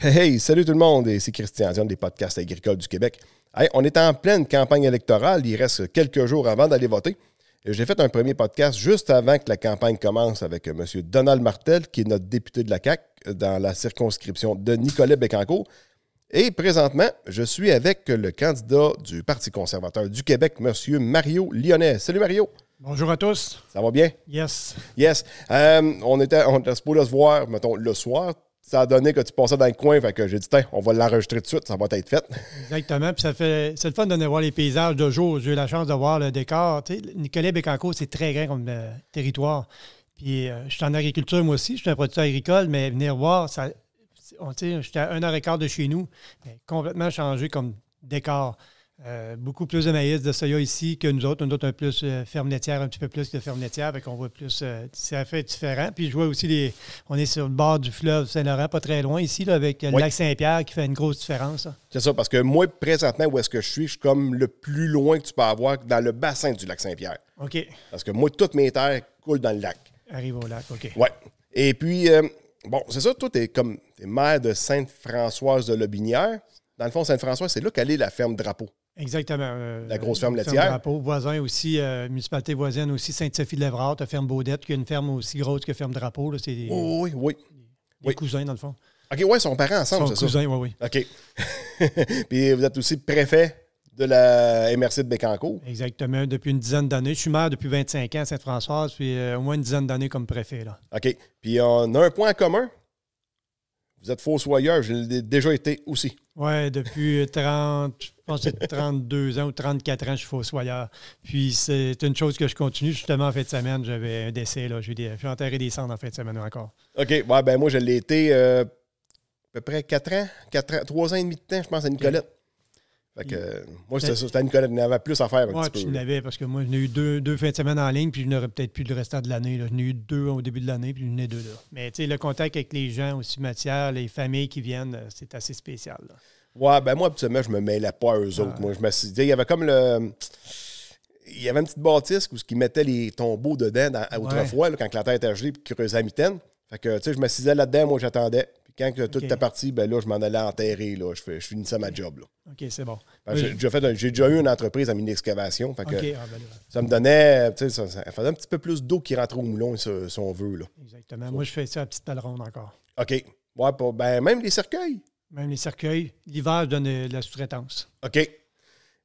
Hey, salut tout le monde, c'est Christian Dion des podcasts agricoles du Québec. on est en pleine campagne électorale, il reste quelques jours avant d'aller voter. Euh, j'ai fait un premier podcast juste avant que la campagne commence avec euh, M. Donald Martel, qui est notre député de la CAC euh, dans la circonscription de Nicolet Bécancourt. Et présentement, je suis avec le candidat du Parti conservateur du Québec, M. Mario Lyonnais. Salut Mario! Bonjour à tous. Ça va bien? Yes. Yes. on était, on était supposé se voir, mettons, le soir ça a donné que tu passais dans le coin. Fait que j'ai dit, on va l'enregistrer tout de suite, ça va être fait. Exactement. Puis ça fait, c'est le fun de voir les paysages de jour. J'ai eu la chance de voir le décor. Nicolet Bécancourt, c'est très grand comme euh, territoire. Puis euh, je suis en agriculture, moi aussi. Je suis un producteur agricole, mais venir voir, ça, on, j'étais à un heure et quart de chez nous, complètement changé comme décor. Euh, beaucoup plus de maïs, de soya ici que nous autres. Nous autres, un plus euh, ferme laitière, un petit peu plus de ferme laitière, donc on voit plus. c'est euh, ça fait différent. Puis je vois aussi, les, on est sur le bord du fleuve Saint-Laurent, pas très loin ici, avec le lac Saint-Pierre qui fait une grosse différence. C'est ça, parce que moi, présentement, où est-ce que je suis, je suis comme le plus loin que tu peux avoir dans le bassin du lac Saint-Pierre. OK. Parce que moi, toutes mes terres coulent dans le lac. Arrive au lac, OK. Ouais. Et puis, euh, bon, c'est ça, toi, t'es comme es maire de Sainte-Françoise de Lobinière. Dans le fond, Sainte-François, c'est là est la ferme Drapeau. Exactement. Euh, la grosse ferme laitière. Drapeau, voisin aussi, euh, municipalité voisine aussi, Sainte-Sophie-de-Lévrard, ferme Baudette, qui est une ferme aussi grosse que ferme Drapeau. Là, c'est des, oh, oui, oui. Des cousins, dans le fond. OK, oui, ils sont parents ensemble, c'est ça? cousins, oui, oui. OK. Puis vous êtes aussi préfet de la MRC de Bécancourt. Exactement, depuis une dizaine d'années. Je suis maire depuis 25 ans à Sainte-Françoise, puis euh, au moins une dizaine d'années comme préfet. Là. OK. Puis on a un point commun vous êtes fossoyeur, je l'ai déjà été aussi. Oui, depuis 30, je pense que 32 ans ou 34 ans, je suis fossoyeur. Puis c'est une chose que je continue. Justement, en fin de semaine, j'avais un décès. Là. J'ai enterré des cendres en fin de semaine encore. OK. ben moi, je l'ai été euh, à peu près 4 ans, 4 ans, 3 ans et demi de temps, je pense, à Nicolette. Fait mm. que, moi, c'était ça. C'était Nicolas, n'avait plus à faire. Un ouais, tu l'avais parce que moi, j'en ai eu deux, deux fins de semaine en ligne, puis je n'aurais peut-être plus le restant de l'année. J'en ai eu deux au début de l'année, puis j'en ai deux là. Mais tu sais, le contact avec les gens au cimetière, les familles qui viennent, euh, c'est assez spécial. Ouais, ben moi, habituellement, je me mêlais pas à eux ah. autres. Moi, je me il y avait comme le. Il y avait une petite bâtisse où ils mettaient les tombeaux dedans autrefois, quand la terre était gelée, puis creusaient la mitaine. Fait que, tu sais, je m'assisais là-dedans, moi, j'attendais. Quand que tout ta partie, ben là, je m'en allais enterrer. Je, je finissais ma job. OK, c'est bon. Ben, j'ai déjà, eu une entreprise à mine excavation. Okay. Ah, ben ça me donnait. Ça, faisait un petit peu plus d'eau qui rentrait au moulon, si, on veut. Exactement. Moi, je fais ça à petite ronde encore. OK. même les cercueils. Même les cercueils. L'hiver, je donne euh, la sous-traitance. OK.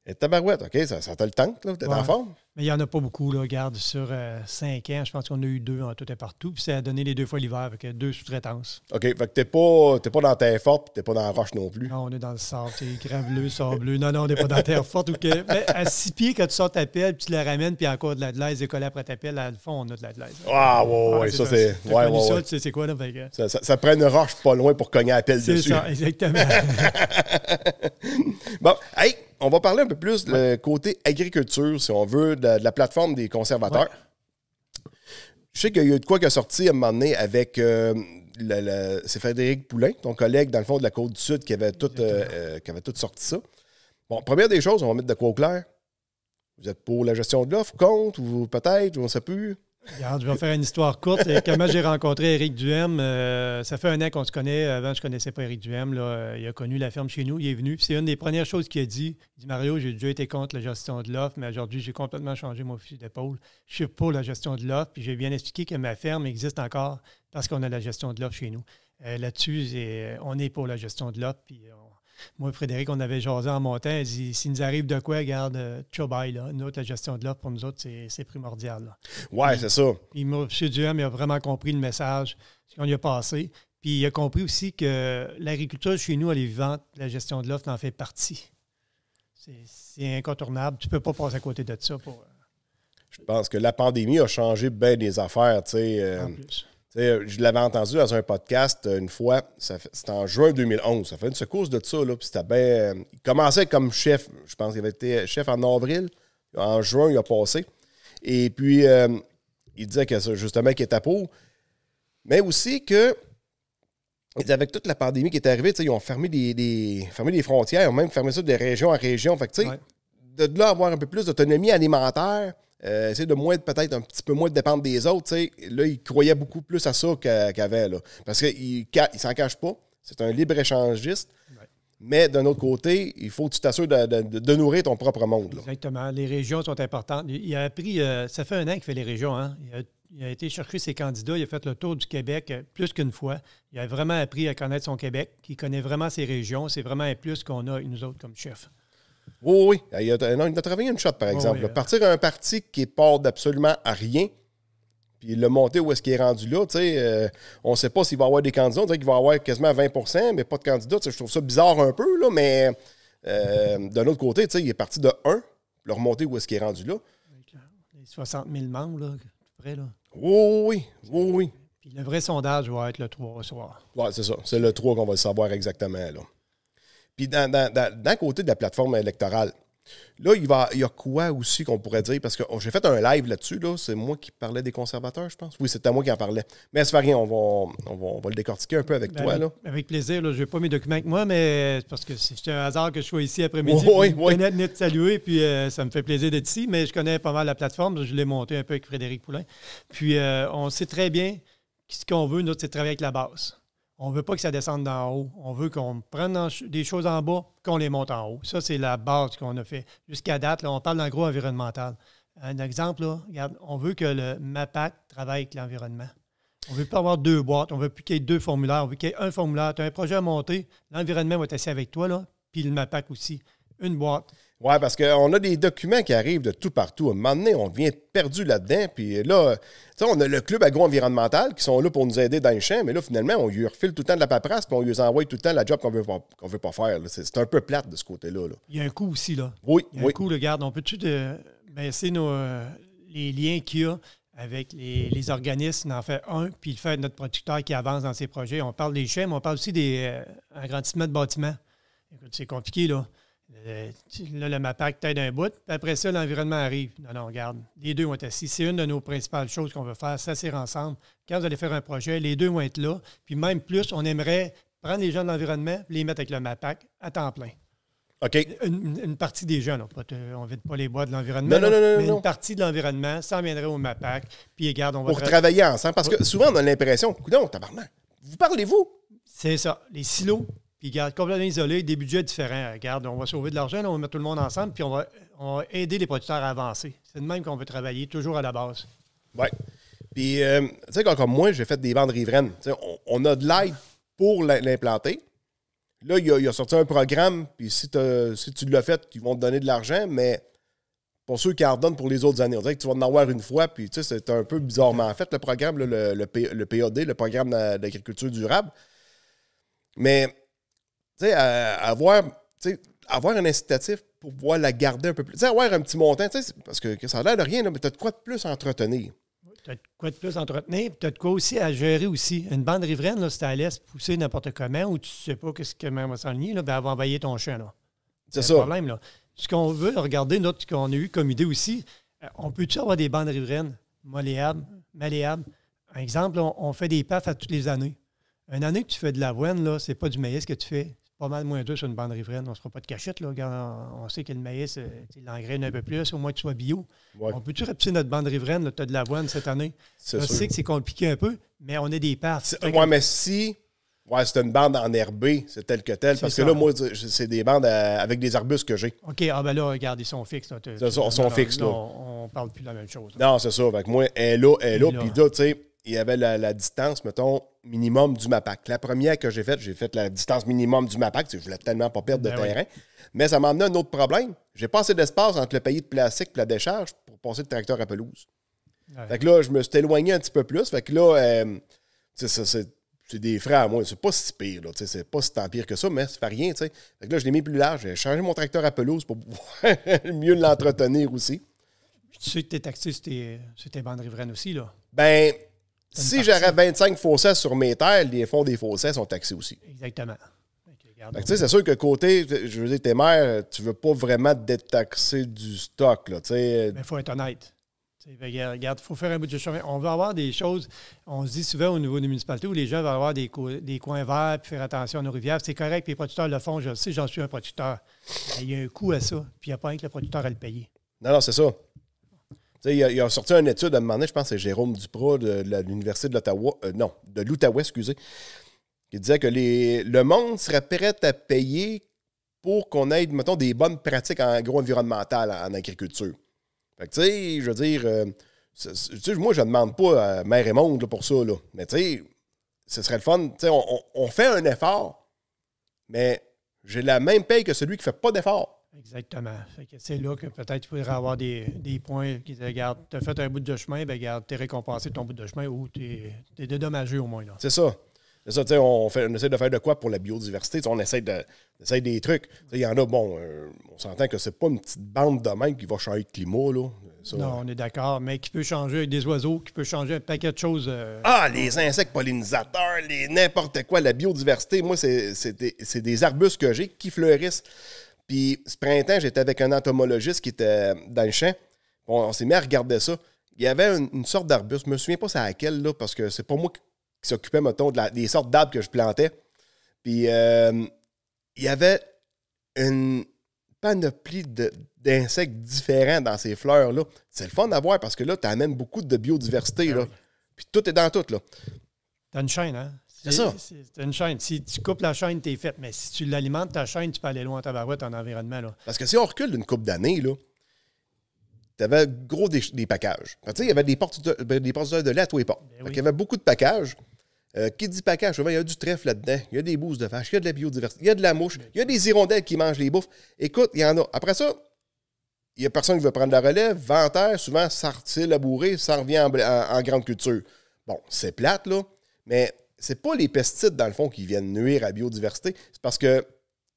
Et euh, tabarouette, OK, ça, ça le tank là, t'es dans en forme. Mais il n'y en a pas beaucoup, là, regarde, sur 5 euh, cinq ans, je pense qu'on a eu deux en tout et partout, puis ça a donné les deux fois l'hiver, avec euh, deux sous-traitances. OK, fait que t'es pas, dans pas dans terre forte, t'es pas dans la roche non plus. Non, on est dans le sable, c'est graveleux, bleu. Non, non, on n'est pas dans terre forte. Mais à six pieds, quand tu sors ta pelle, puis tu la ramènes, puis encore de la glaise décollée après ta pelle, à le fond, on a de la glaise. Ah, ouais, ah, ça, c'est... Ouais, ouais, ça, tu sais, c'est quoi, là? Fait ça, prend une roche pas loin pour cogner la pelle dessus. C'est ça, exactement. bon, hey, on va parler un peu plus du côté agriculture, si on veut, de, la plateforme des conservateurs. Je sais qu'il y a eu de quoi qui a sorti à un moment donné avec. Euh, c'est Frédéric Poulain, ton collègue dans le fond de la Côte du Sud, qui avait tout, euh, euh, qui avait tout sorti ça. Bon, première des choses, on va mettre de quoi au clair. Vous êtes pour la gestion de l'offre, compte, ou peut-être, on ne sait plus je vais faire une histoire courte. Comment j'ai rencontré Eric Duhem, euh, ça fait un an qu'on se connaît. Avant, je ne connaissais pas Eric Duhem. Il a connu la ferme chez nous, il est venu. C'est une des premières choses qu'il a dit. Il dit Mario, j'ai déjà été contre la gestion de l'offre, mais aujourd'hui, j'ai complètement changé mon fusil d'épaule. Je suis pour la gestion de l'offre, puis j'ai bien expliqué que ma ferme existe encore parce qu'on a la gestion de l'offre chez nous. Euh, là-dessus, on est pour la gestion de l'offre, puis moi, Frédéric, on avait jasé en montant. Elle dit s'il nous arrive de quoi, garde, tu euh, là. Nous la gestion de l'offre, pour nous autres, c'est primordial. Ouais, c'est ça. Puis, M. Duham, il a vraiment compris le message qu'on lui a passé. Puis, il a compris aussi que l'agriculture chez nous, elle est vivante. La gestion de l'offre en fait partie. C'est incontournable. Tu ne peux pas passer à côté de ça. Euh, je pense que la pandémie a changé bien des affaires. tu sais. Euh, je l'avais entendu dans un podcast euh, une fois, c'était en juin 2011. Ça fait une secousse de ça. Là, euh, il commençait comme chef. Je pense qu'il avait été chef en avril. En juin, il a passé. Et puis, euh, il disait que justement qu'il était peau. Mais aussi que, avec toute la pandémie qui est arrivée, ils ont fermé des, fermé des frontières, ils ont même fermé ça de région en région. Fait que, de là, avoir un peu plus d'autonomie alimentaire, euh, essayer de moins peut-être un petit peu moins de dépendre des autres. Là, il croyait beaucoup plus à ça qu'avait. parce qu'il ne s'en cache pas. C'est un libre-échangiste. Mais d'un autre côté, il faut que tu t'assures de, nourrir ton propre monde. Exactement. Les régions sont importantes. Il a appris, euh, ça fait un an qu'il fait les régions. Hein. Il, a, été chercher ses candidats, il a fait le tour du Québec euh, plus qu'une fois. Il a vraiment appris à connaître son Québec, qu'il connaît vraiment ses régions. C'est vraiment un plus qu'on a, nous autres, comme chef oui, oui. Il a, travaillé une shot, par exemple. Partir d'un parti qui part d'absolument à rien, puis le monter où est-ce qu'il est rendu là, tu sais, euh, on ne sait pas s'il va avoir des candidats. On dirait qu'il va avoir quasiment 20 mais pas de candidats. Je trouve ça bizarre un peu, là, mais euh, d'un autre côté, tu il est parti de 1, le remonter où est-ce qu'il est rendu là. Les 60 000 membres, là, à peu près, là. oui, oui, oui. Puis le vrai sondage va être le 3 au soir. Oui, c'est ça. C'est le 3 qu'on va le savoir exactement, là. Puis d'un côté de la plateforme électorale, là, il, y a quoi aussi qu'on pourrait dire? Parce que oh, j'ai fait un live là-dessus, là, c'est moi qui parlais des conservateurs, je pense. Oui, c'était moi qui en parlais. Mais ça fait rien, on va, le décortiquer un peu avec ben, toi. Avec, plaisir, je n'ai pas mes documents avec moi, mais parce que c'est un hasard que je sois ici après-midi. Oui, puis, oui. saluer, puis euh, ça me fait plaisir d'être ici, mais je connais pas mal la plateforme, je l'ai montée un peu avec Frédéric Poulain. Puis euh, on sait très bien ce qu'on veut, Notre c'est travailler avec la base. On ne veut pas que ça descende d'en haut. On veut qu'on prenne des choses en bas, qu'on les monte en haut. Ça, c'est la base qu'on a fait. Jusqu'à date, là, on parle dagro environnemental. Un exemple, là, regarde, on veut que le MAPAC travaille avec l'environnement. On ne veut pas avoir deux boîtes, on veut plus qu'il y ait deux formulaires, on veut qu'il y ait un formulaire. Tu as un projet à monter, l'environnement va être assis avec toi, là, puis le MAPAC aussi. Une boîte. Oui, parce qu'on a des documents qui arrivent de tout partout. À un moment donné, on vient perdu là-dedans. Puis là, on a le club agro-environnemental qui sont là pour nous aider dans les champs, mais là, finalement, on lui refile tout le temps de la paperasse puis on lui envoie tout le temps la job qu'on veut qu'on veut pas faire. C'est, un peu plate de ce côté-là. Il y a un coût aussi, là. Oui, Il y a un coût, regarde. On peut-tu baisser nos, euh, les liens qu'il y a avec les, organismes, en fait un, puis le fait de notre producteur qui avance dans ses projets. On parle des champs, mais on parle aussi des euh, agrandissements de bâtiments. Écoute, c'est compliqué, là. Euh, le, là, le MAPAC t'aide un bout. Après ça, l'environnement arrive. Non, non, regarde. Les deux vont être assis. C'est une de nos principales choses qu'on veut faire, s'asseoir ensemble. Quand vous allez faire un projet, les deux vont être là. Puis même plus, on aimerait prendre les gens de l'environnement les mettre avec le MAPAC à temps plein. OK. Une, partie des jeunes, on ne vide pas les bois de l'environnement. Non, non, non, non, mais une partie de l'environnement s'en viendrait au MAPAC. Puis regarde, on va. Pour travailler ensemble. Parce que souvent, on a l'impression, coudon, tabarnak, vous parlez-vous? C'est ça. Les silos, ils gardent complètement isolé, des budgets différents. Regarde, on va sauver de l'argent, on va mettre tout le monde ensemble, puis on va, aider les producteurs à avancer. C'est de même qu'on veut travailler, toujours à la base. Oui. Puis, euh, tu sais, comme moi, j'ai fait des bandes riveraines. On, on, a de l'aide pour l'implanter. Là, il a, a, sorti un programme, puis si, si tu l'as fait, ils vont te donner de l'argent, mais pour ceux qui en redonnent pour les autres années, on dirait que tu vas en avoir une fois, puis tu sais, c'est un peu bizarrement fait, le programme, le, le, le le programme d'agriculture durable. Mais tu sais, avoir, avoir un incitatif pour pouvoir la garder un peu plus. Tu sais, avoir un petit montant, tu sais, parce que, ça a l'air de rien, mais tu as de quoi de plus entretenir. Tu as de quoi de plus entretenir, entretenir, tu as de quoi aussi à gérer aussi. Une bande riveraine, là, si tu la pousser n'importe comment ou tu ne sais pas qu'est-ce que même va s'enligner, elle va envahir ton chien. C'est ça. problème, là. Ce qu'on veut regarder, notre, qu'on a eu comme idée aussi, euh, on peut-tu avoir des bandes riveraines malléables, malléables? un exemple, on, fait des PAF à toutes les années. Une année que tu fais de l'avoine, là, c'est pas du maïs que tu fais, pas mal moins deux sur une bande riveraine. On ne se fera pas de cachette. Là. On, sait que le maïs, euh, l'engraine un peu plus, au moins que tu sois bio. On peut-tu repousser notre bande riveraine? Tu as de l'avoine cette année. Je sais que c'est compliqué un peu, mais on a des parts. Oui, mais si Ouais, c'est une bande en enherbée, c'est tel que tel. Parce que là, moi, c'est des bandes euh, avec des arbustes que j'ai. OK, ah ben là, regarde, ils sont fixes. ça, ils sont fixes, On, ne parle plus de la même chose. Non, c'est ça. Avec moi, elle est là, elle est là. Puis là, tu sais, il y avait la, distance, mettons, minimum du MAPAC. La première que j'ai faite, j'ai fait la distance minimum du MAPAC, je voulais tellement pas perdre de ben terrain. Mais ça m'a amené à un autre problème. J'ai pas assez d'espace entre le pays de plastique et la décharge pour passer le tracteur à pelouse. Fait que là, je me suis éloigné un petit peu plus. Fait que là, euh, c'est des frais à moi. C'est pas si pire, là. C'est pas si tant pire que ça, mais ça fait rien, tu sais. Fait que là, je l'ai mis plus large. J'ai changé mon tracteur à pelouse pour pouvoir mieux l'entretenir aussi. Tu sais que t'es taxé c'était tes, Riveraine aussi, là. Ben, si j'arrête 25 fossés sur mes terres, les fonds des fossés sont taxés aussi. Exactement. c'est sûr que côté, je veux dire, tes mères, tu veux pas vraiment détaxer du stock. Là, Mais il faut être honnête. Regarde, il faut faire un bout de chemin. On veut avoir des choses, on se dit souvent au niveau des municipalités où les gens vont avoir des, coins verts, puis faire attention à nos rivières. C'est correct, puis les producteurs le font, je sais, j'en suis un producteur. il y a un coût à ça, puis il n'y a pas un que le producteur à le payer. Non, non, c'est ça. Il a, sorti une étude à un moment donné, je pense que c'est Jérôme Duprat de, l'Université de l'Ottawa, euh, non, de l'Outaouais, excusez, qui disait que le monde serait prêt à payer pour qu'on ait, mettons, des bonnes pratiques en gros environnementales en, agriculture. tu sais, je veux dire, euh, moi, je ne demande pas à Mère et Monde pour ça, mais tu sais, ce serait le fun. on, fait un effort, mais j'ai la même paye que celui qui ne fait pas d'effort. Exactement. C'est là que peut-être il faudrait avoir des, points qui te Regarde, tu as fait un bout de chemin, ben regarde, tu es récompensé ton bout de chemin ou tu es, dédommagé au moins. C'est ça. C'est ça, tu on, essaie de faire de quoi pour la biodiversité? on essaie, de, des trucs. Il y en a, bon, euh, on s'entend que c'est pas une petite bande de même qui va changer le climat, là. non, on est d'accord, mais qui peut changer avec des oiseaux, qui peut changer un paquet de choses. Euh. Ah, les insectes pollinisateurs, les n'importe quoi, la biodiversité. Moi, c'est des, des arbustes que j'ai qui fleurissent. Puis ce printemps, j'étais avec un entomologiste qui était dans le champ. on s'est mis à regarder ça. Il y avait une, sorte d'arbuste, je me souviens pas c'est à laquelle, là, parce que c'est pas moi qui s'occupais, mettons, de la, des sortes d'arbres que je plantais. Puis euh, il y avait une panoplie d'insectes différents dans ces fleurs-là. C'est le fun d'avoir parce que là, tu amènes beaucoup de biodiversité. Ah là. Puis tout est dans tout. Là. Dans une chaîne, hein? C'est ça. C'est une chaîne. Si tu coupes la chaîne, t'es fait. Mais si tu l'alimentes, ta chaîne, tu peux aller loin en tabarouette, en environnement. Là. Parce que si on recule d'une coupe d'années, là, t'avais gros des, des packages. Tu sais, il y avait des portes ben, des de lait à tous les portes. Ben il y avait beaucoup de packages. Euh, qui dit package, il y a du trèfle là-dedans, il y a des bouses de vache, il y a de la biodiversité, il y a de la mouche, il y a des hirondelles qui mangent les bouffes. Écoute, il y en a. Après ça, il n'y a personne qui veut prendre la relève. Ventaire, souvent, ça retire la bourrée, ça revient en, en grande culture. Bon, c'est plate, là, mais c'est pas les pesticides, dans le fond, qui viennent nuire à la biodiversité. C'est parce que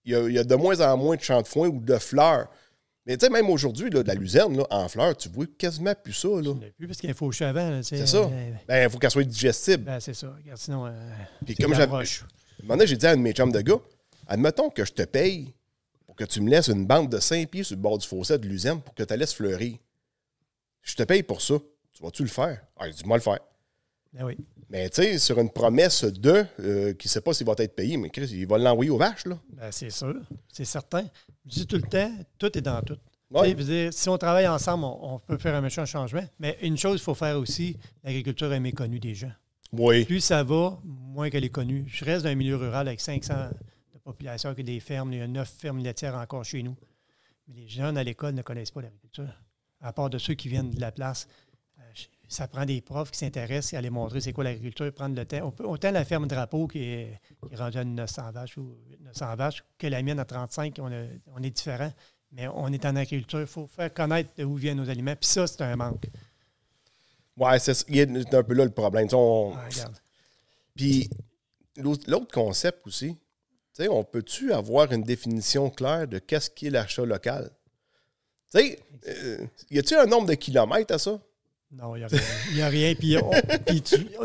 il y, a de moins en moins de champs de foin ou de fleurs. Mais tu sais, même aujourd'hui, de la luzerne, en fleurs, tu vois quasiment plus ça. Là. plus parce qu'il faut au avant. C'est ça. il ben, faut qu'elle soit digestible. Ben, c'est ça. Regarde, sinon, euh, Puis comme j'ai dit à une de mes chums de gars, admettons que je te paye pour que tu me laisses une bande de 5 pieds sur le bord du fossé de luzerne pour que tu laisses fleurir. Je te paye pour ça. Tu vas-tu le faire? Ah, dis-moi le faire. Ah mais tu sais, sur une promesse de, euh, qui ne sait pas s'il va être payé, mais Chris, il va l'envoyer aux vaches. Là. Ben, c'est sûr, c'est certain. Je dis tout le temps, tout est dans tout. si on travaille ensemble, on, peut faire un méchant changement. Mais une chose, il faut faire aussi, l'agriculture est méconnue des gens. Oui. Plus ça va, moins qu'elle est connue. Je reste dans un milieu rural avec 500 de population, avec des fermes. Il y a 9 fermes laitières encore chez nous. Mais les jeunes à l'école ne connaissent pas l'agriculture, à part de ceux qui viennent de la place ça prend des profs qui s'intéressent à aller montrer c'est quoi l'agriculture, prendre le temps. autant la ferme drapeau qui est, qui rendue à 900 vaches ou vaches que la mienne à 35, on, est différent. Mais on est en agriculture, il faut faire connaître d'où viennent nos aliments. Puis ça, c'est un manque. Oui, c'est un peu là le problème. Puis l'autre concept aussi, on peut-tu avoir une définition claire de qu'est-ce qui est l'achat local? Tu euh, y a-t-il un nombre de kilomètres à ça? Non, il n'y a rien. Puis, oh,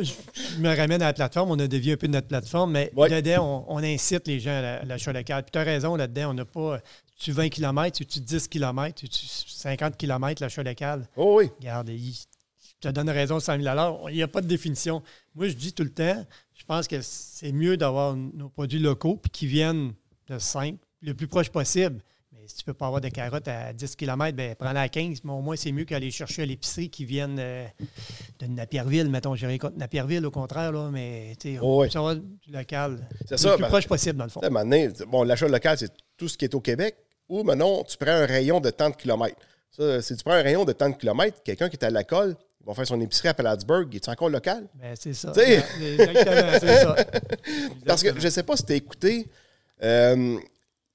je me ramène à la plateforme. On a dévié un peu de notre plateforme, mais là-dedans, on, incite les gens à l'achat local. Puis tu as raison, là-dedans, on n'a pas tu 20 km, tu, tu 10 km, tu, tu 50 km l'achat local. Oh oui. Regarde, il, je te donne raison 100 000 Il n'y a pas de définition. Moi, je dis tout le temps, je pense que c'est mieux d'avoir nos produits locaux puis qui viennent de simple, le plus proche possible si tu ne peux pas avoir de carottes à 10 km, ben, prends-la à 15. au moins, c'est mieux qu'aller chercher à l'épicerie qui viennent euh, de Napierville. Mettons, rien contre Napierville, au contraire, là, mais tu du local. C'est ça. Le plus ben, proche possible, dans le fond. bon, l'achat local, c'est tout ce qui est au Québec. Ou, maintenant, tu prends un rayon de tant de kilomètres. si tu prends un rayon de tant de kilomètres, quelqu'un qui est à la colle, il va faire son épicerie à et Il est encore local? Ben, c'est ça. Exactement, c'est ça. Parce que je ne sais pas si tu as écouté. Euh,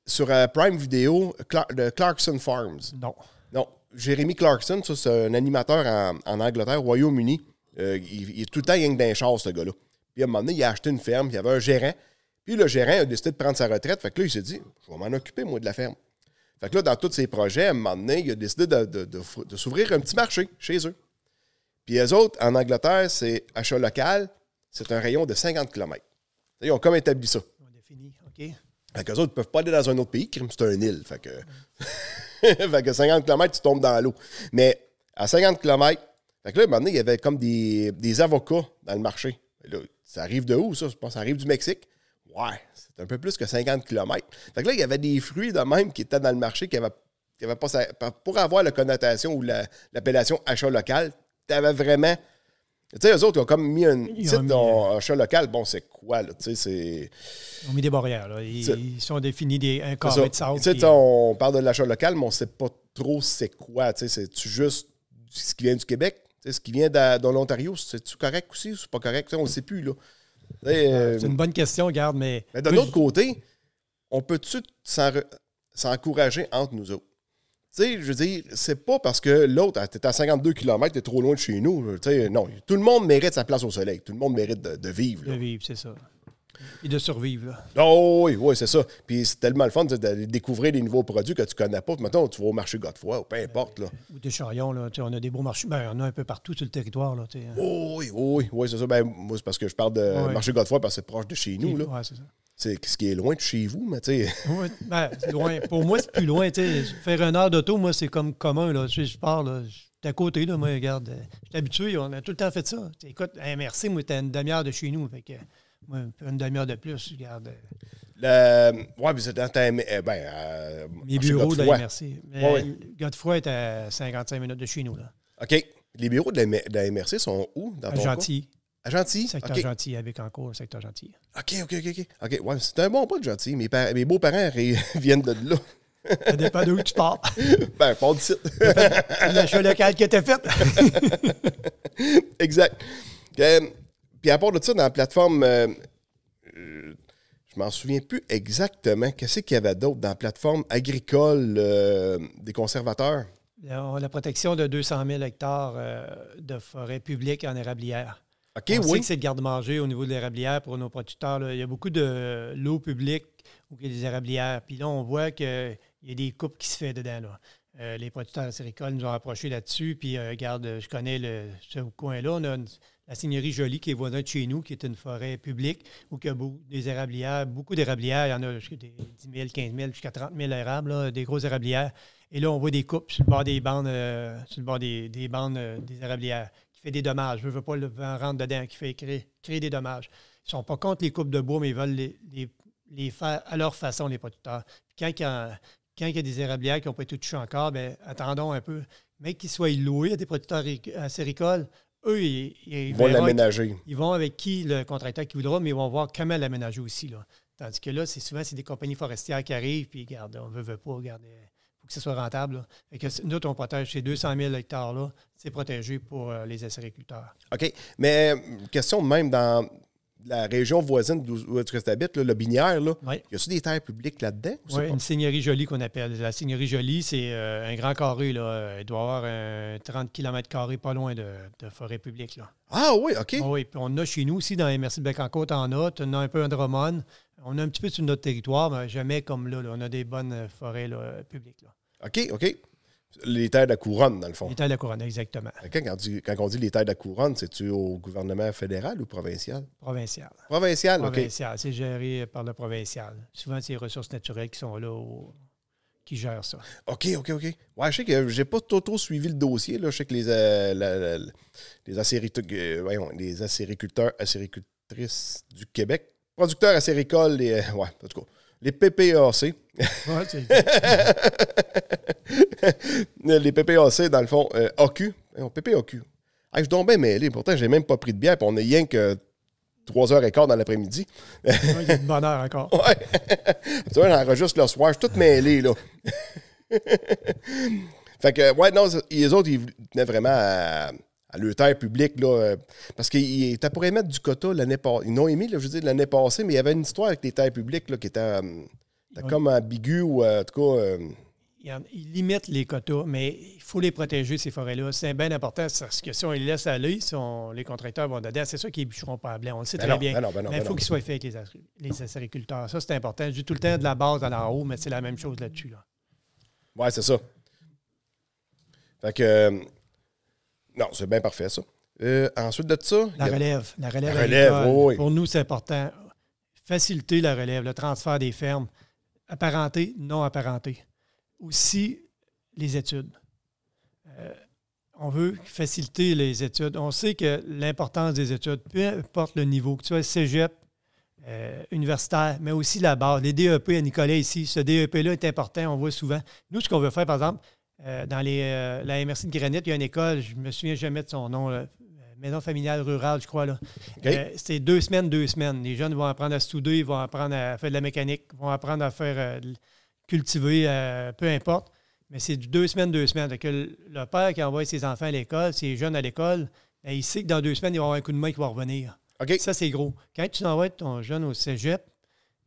sur euh, Prime Vidéo, de Clarkson Farms. Non. Non. Jérémy Clarkson, ça, c'est un animateur en, Angleterre, Royaume-Uni. Euh, il, est tout le temps rien d'un char, ce gars-là. Puis à un moment donné, il a acheté une ferme, il y avait un gérant. Puis le gérant a décidé de prendre sa retraite. Fait que là, il s'est dit, je vais m'en occuper, moi, de la ferme. Fait que là, dans tous ses projets, à un moment donné, il a décidé de, s'ouvrir un petit marché chez eux. Puis les autres, en Angleterre, c'est achat local, c'est un rayon de 50 km. Ils ont comme établi ça. On a fini, OK. Fait qu'eux autres ne peuvent pas aller dans un autre pays, c'est un île. Fait que, fait que 50 km, tu tombes dans l'eau. Mais à 50 km, fait que là, il y avait comme des, avocats dans le marché. ça arrive de où, ça? ça arrive du Mexique. Ouais, c'est un peu plus que 50 km. Fait que là, il y avait des fruits de même qui étaient dans le marché qui avaient, pas, pour avoir la connotation ou l'appellation achat local, tu avais vraiment tu sais, eux autres, ils ont comme mis un titre euh, local. Bon, c'est quoi, là? Ils ont mis des barrières, là. Ils, ont sont définis des, un carré de ça Tu euh, on parle de l'achat local, mais on ne sait pas trop c'est quoi. c'est-tu juste ce qui vient du Québec? Ce qui vient de, l'Ontario, c'est-tu correct aussi ou c'est pas correct? on ne sait plus, là. Euh, c'est une bonne question, garde, mais. Mais d'un autre côté, on peut-tu s'encourager entre nous autres? Tu sais, je veux dire, c'est pas parce que l'autre, t'es à 52 km, t'es trop loin de chez nous. Tu sais, non, tout le monde mérite sa place au soleil. Tout le monde mérite de, vivre. De vivre, c'est ça. Et de survivre. Oh, oui, oui, c'est ça. Puis c'est tellement le fun de, découvrir des nouveaux produits que tu connais pas. maintenant tu vas au marché Godefroy ou peu importe. Là. Ou des chariots, là. on a des beaux marchés. Ben, on a un peu partout sur le territoire. Là, oh, oui, oui, oui, c'est ça. Ben, moi, c'est parce que je parle de marché Godefroy parce que c'est proche de chez nous. Oui, c'est ça c'est ce qui est loin de chez vous, mais oui, ben, loin. Pour moi, c'est plus loin. Faire une heure d'auto, moi, c'est comme commun. Là. Je, je pars, là, à côté, là, moi, regarde. Euh, je suis habitué, on a tout le temps fait ça. Écoute, écoute, MRC, moi, t'es une demi-heure de chez nous. moi, une demi-heure de plus, je garde. Euh. Oui, puis c'est dans ta. Eh, ben, Les euh, ah, bureaux de la MRC. Godefroy est à 55 minutes de chez nous. Là. OK. Les bureaux de la, MRC sont où dans ah, ton Gentil. À Gentil? Secteur okay. Gentil, avec un secteur Gentil. OK, OK, OK. OK, Ouais, c'est un bon pas de Gentil. Mes, mes beaux-parents viennent de là. Ça dépend d'où tu pars. Ben, pas de site. L'achat local qui était fait. exact. Euh, puis à part de ça, dans la plateforme, euh, je m'en souviens plus exactement. Qu'est-ce qu'il y avait d'autre dans la plateforme agricole euh, des conservateurs? La, protection de 200 000 hectares de forêt publique en érablière on sait que c'est le garde-manger au niveau de l'érablière pour nos producteurs. Il y a beaucoup de euh, l'eau publique a des érablières. Puis là, on voit qu'il y a des coupes qui se font dedans. Là. Euh, les producteurs récoltes nous ont approché là-dessus. Puis, euh, regarde, euh, je connais le, ce coin-là. On a la Seigneurie Jolie qui est voisine de chez nous, qui est une forêt publique où il y a beaucoup, des érablières, beaucoup d'érablières. Il y en a jusqu'à 10 000, 15 000, jusqu'à 30 000 érables, des gros érablières. Et là, on voit des coupes sur le bord des bandes, sur bord des, des bandes des érablières des dommages. Je ne veux pas le rendre dedans, qui fait créer, des dommages. Ils ne sont pas contre les coupes de bois, mais ils veulent les, faire à leur façon, les producteurs. quand, il y a des érablières qui n'ont pas été touchées encore, bien, attendons un peu. Mais qu'ils soient loués à des producteurs acéricoles, eux, ils, vont l'aménager. Ils, vont avec qui le contracteur qui voudra, mais ils vont voir comment l'aménager aussi. Là. Tandis que là, c'est souvent c'est des compagnies forestières qui arrivent, puis garde on ne veut pas, regarder que ce soit rentable. Et que nous, on protège ces 200 000 hectares-là, c'est protégé pour euh, les agriculteurs. OK. Mais euh, question même dans la région voisine d'où tu habites, là, le Binière, là, y a t des terres publiques là-dedans? Oui, une seigneurie jolie qu'on appelle. La seigneurie jolie, c'est euh, un grand carré. Là. Il doit avoir 30 km pas loin de, de, forêt publique. Là. Ah oui, OK. Ah oui, puis on a chez nous aussi, dans les merci bec en côte en a, on a un peu un Drummond. On a un petit peu sur notre territoire, mais jamais comme là. On a des bonnes forêts publiques. OK, OK. Les terres de la couronne, dans le fond. Les terres de la couronne, exactement. quand, on dit les terres de la couronne, c'est-tu au gouvernement fédéral ou provincial? Provincial. Provincial, OK. Provincial, c'est géré par le provincial. Souvent, c'est les ressources naturelles qui sont là qui gèrent ça. OK, OK, OK. Ouais, je sais que j'ai pas trop, suivi le dossier. Là. Je sais que les, euh, euh, les, acériculteurs, les acéricultrices du Québec, producteurs acéricoles, les, euh, ouais, en tout cas les PPAC. les PPAC, dans le fond, euh, OQ. Hein, PPAQ. suis je mais mêlé. Pourtant, j'ai même pas pris de bière. Puis on est rien que 3h15 dans l'après-midi. Il y a une bonne heure encore. ouais. tu vois, j'enregistre le soir. Je suis tout mêlé, là. fait que, ouais, non, les autres, ils venaient vraiment à à taille public publique. Là, euh, parce que tu pour mettre du quota l'année passée. Ils émis, je veux dire, l'année passée, mais il y avait une histoire avec les terres publiques là, qui était, euh, comme ambiguë ou euh, en tout cas. Ils limitent les quotas, mais il faut les protéger, ces forêts-là. C'est bien important parce que si on les laisse aller, si les contracteurs vont donner. c'est ça qu'ils ne bûcheront pas à blanc. On le sait ben très bien. Ben ben mais il faut qu'ils soient faits avec les, les agriculteurs. Ça, c'est important. Je tout le temps de la base à la haut, mais c'est la même chose là-dessus. Là. Oui, c'est ça. Fait que non, c'est bien parfait, ça. Euh, ensuite de ça. La relève. La relève. Pour nous, c'est important. Faciliter la relève, le transfert des fermes. Apparenté, non apparenté. Aussi, les études. Euh, on veut faciliter les études. On sait que l'importance des études, peu importe le niveau, que tu sois cégep, euh, universitaire, mais aussi la barre, les DEP à Nicolas ici. Ce DEP-là est important, on voit souvent. Nous, ce qu'on veut faire, par exemple, euh, dans les, euh, la MRC de Granite, il y a une école, je ne me souviens jamais de son nom, euh, maison familiale rurale, je crois. là. c'est deux semaines, deux semaines. Les jeunes vont apprendre à souder, ils vont apprendre à faire de la mécanique, vont apprendre à faire cultiver, peu importe. Mais c'est deux semaines, deux semaines. le père qui envoie ses enfants à l'école, ses jeunes à l'école, ben, il sait que dans deux semaines, il va avoir un coup de main qui va revenir. Ça, c'est gros. Quand tu envoies ton jeune au cégep,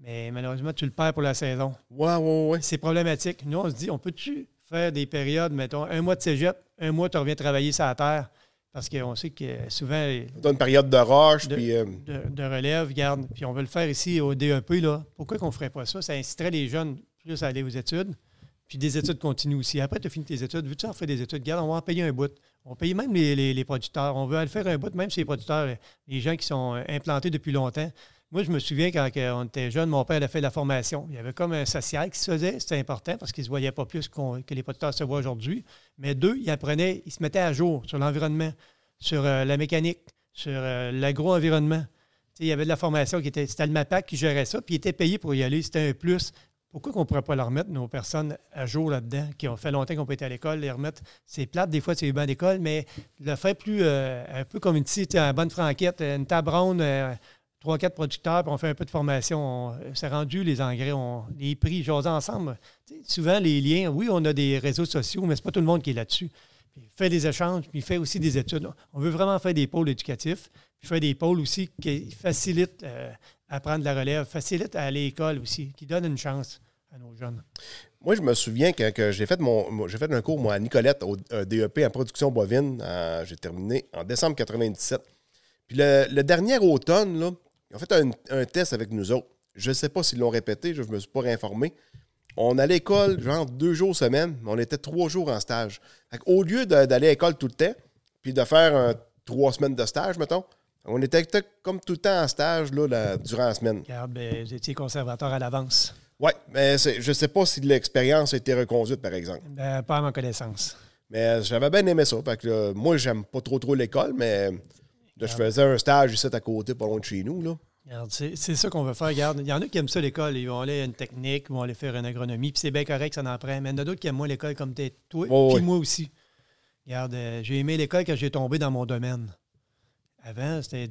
mais ben, malheureusement, tu le perds pour la saison. Ouais, C'est problématique. Nous, on se dit, on peut-tu faire des périodes, mettons, un mois de cégep, un mois, tu reviens travailler sur la terre. Parce qu'on sait que souvent. Dans une période de roche, de, puis. Euh, de, relève, garde. Puis on veut le faire ici au DEP, là. Pourquoi qu'on ne ferait pas ça? Ça inciterait les jeunes plus à aller aux études. Puis des études continuent aussi. Après, tu as fini tes études. Vu que tu as fait des études, garde, on va en payer un bout. On paye même les, les, les producteurs. On veut aller faire un bout, même chez les producteurs, les gens qui sont euh, implantés depuis longtemps. Moi, je me souviens quand on était jeune, mon père a fait de la formation. Il y avait comme un social qui se faisait, c'était important parce qu'ils ne se voyaient pas plus que les potes se voient aujourd'hui. Mais deux, ils apprenait, il se mettait à jour sur l'environnement, sur euh, la mécanique, sur euh, l'agro-environnement. Il y avait de la formation qui était. C'était le MAPAC qui gérait ça, puis il était payé pour y aller. C'était un plus. Pourquoi qu'on ne pourrait pas leur mettre, nos personnes à jour là-dedans, qui ont fait longtemps qu'on peut être à l'école, les remettre, c'est plate, des fois, c'est les bancs d'école, mais le faire plus, euh, un peu comme une petite, une bonne franquette, une table trois, quatre producteurs, puis on fait un peu de formation. Euh, c'est rendu les engrais, on les prix, j'ose ensemble. souvent, les liens, oui, on a des réseaux sociaux, mais c'est pas tout le monde qui est là-dessus. Puis fait des échanges, puis fait aussi des études. On veut vraiment faire des pôles éducatifs, puis faire des pôles aussi qui facilitent euh, à prendre la relève, facilitent à aller à l'école aussi, qui donnent une chance à nos jeunes. Moi, je me souviens que, j'ai fait mon j'ai fait un cours moi, à Nicolette au euh, DEP en production bovine. j'ai terminé en décembre 97. Puis le, le dernier automne, là, ils ont fait un, test avec nous autres. Je ne sais pas s'ils l'ont répété, je ne me suis pas réinformé. On allait à l'école, genre deux jours semaine, mais on était trois jours en stage. Au lieu d'aller à l'école tout le temps, puis de faire trois semaines de stage, mettons, on était comme tout le temps en stage là, durant la semaine. Regarde, ah, ben, conservateur à l'avance. Oui, mais je ne sais pas si l'expérience a été reconduite, par exemple. Ben, pas à ma connaissance. Mais j'avais bien aimé ça. parce que, moi, j'aime pas trop trop l'école, mais je faisais un stage ici à côté, pas loin de chez nous. Là. C'est ça qu'on veut faire. Regarde, il y en a qui aiment ça l'école. Ils vont aller à une technique, ils vont aller faire une agronomie, puis c'est bien correct, ça en prend. Mais il y en a d'autres qui aiment moins l'école comme toi, puis moi aussi. Regarde, euh, j'ai aimé l'école quand j'ai tombé dans mon domaine. Avant, c'était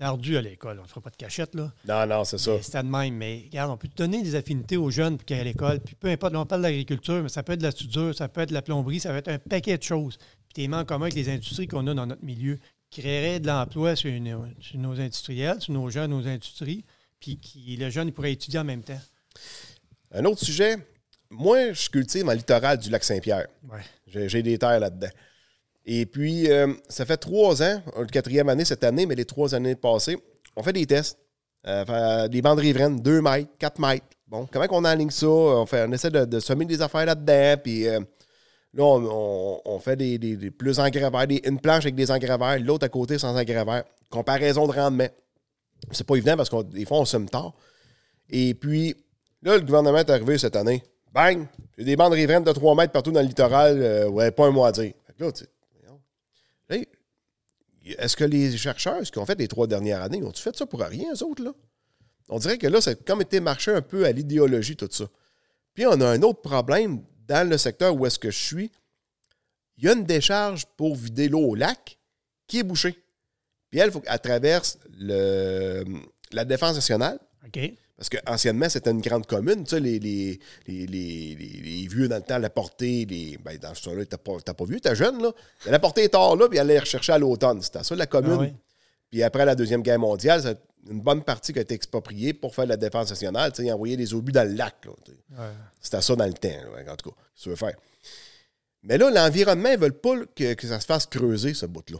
ardu à l'école. On ne fera pas de cachette, là. Non, non, c'est ça. C'était de même. Mais regarde, on peut donner des affinités aux jeunes pour qu'ils aient à l'école. Puis peu importe, on parle de l'agriculture, mais ça peut être de la soudure, ça peut être de la plomberie, ça peut être un paquet de choses. Puis t'es en commun avec les industries qu'on a dans notre milieu créerait de l'emploi sur, nos industriels, sur nos jeunes, nos industries, puis qui, le jeune pourrait étudier en même temps. Un autre sujet, moi, je cultive en littoral du lac Saint-Pierre. J'ai des terres là-dedans. Et puis, euh, ça fait trois ans, euh, le quatrième année cette année, mais les trois années passées, on fait des tests. Euh, des bandes riveraines, deux mètres, quatre mètres. Bon, comment qu'on aligne ça? On, fait, on essaie de, semer des affaires là-dedans, puis Là, on, fait des, plus engrais une planche avec des engrais l'autre à côté sans engrais Comparaison de rendement. C'est pas évident parce que des fois, on somme tard. Et puis, là, le gouvernement est arrivé cette année. Bang! J'ai des bandes riveraines de 3 mètres partout dans le littoral. Euh, ouais, pas un mois à dire. là, tu est-ce que les chercheurs, ce qu'ils ont fait les trois dernières années, ont tu fait ça pour rien, eux autres, là? On dirait que là, ça a comme été marché un peu à l'idéologie, tout ça. Puis on a un autre problème dans le secteur où est-ce que je suis, il y a une décharge pour vider l'eau au lac qui est bouchée. Puis elle, faut qu'elle traverse la défense nationale. OK. Parce qu'anciennement, c'était une grande commune. Tu sais, les, vieux dans le temps, la portée, ben, dans ce temps-là, t'as pas, pas, vieux, t'es jeune, là. La portée est tard, là, puis elle est rechercher à l'automne. C'était ça, la commune. Ah puis après la Deuxième Guerre mondiale, une bonne partie qui a été expropriée pour faire de la défense nationale. Ils envoyé des obus dans le lac. Ouais. C'était ça dans le temps, en tout cas. Tu faire. Mais là, l'environnement, ils veulent pas que, ça se fasse creuser, ce bout-là.